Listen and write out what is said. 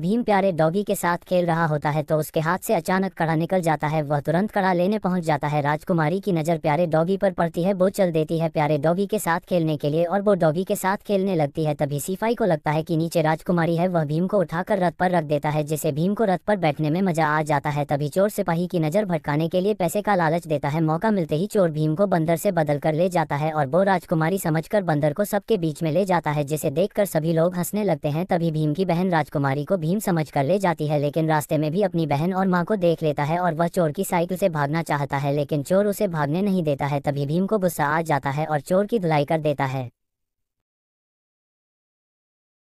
भीम प्यारे डॉगी के साथ खेल रहा होता है तो उसके हाथ से अचानक कड़ा निकल जाता है वह तुरंत कड़ा लेने पहुंच जाता है राजकुमारी की नज़र प्यारे डॉगी पर पड़ती है वो चल देती है प्यारे डॉगी के साथ खेलने के लिए और वो डॉगी के साथ खेलने लगती है तभी सिफाई को लगता है कि नीचे राजकुमारी है वह भीम को उठाकर रथ पर रख देता है जिसे भीम को रथ पर बैठने में मजा आ जाता है तभी चोर सिपाही की नज़र भटकाने के लिए पैसे का लालच देता है मौका मिलते ही चोर भीम को बंदर से बदल कर ले जाता है और वो राजकुमारी कर बंदर को सबके बीच में ले जाता है जिसे देखकर सभी लोग हंसने लगते हैं तभी भीम की बहन राजकुमारी को भीम समझ कर ले जाती है लेकिन रास्ते में भी अपनी बहन और माँ को देख लेता है और वह चोर की साइकिल से भागना चाहता है लेकिन चोर उसे भागने नहीं देता है तभी भीम को गुस्सा आ जाता है और चोर की धुलाई कर देता है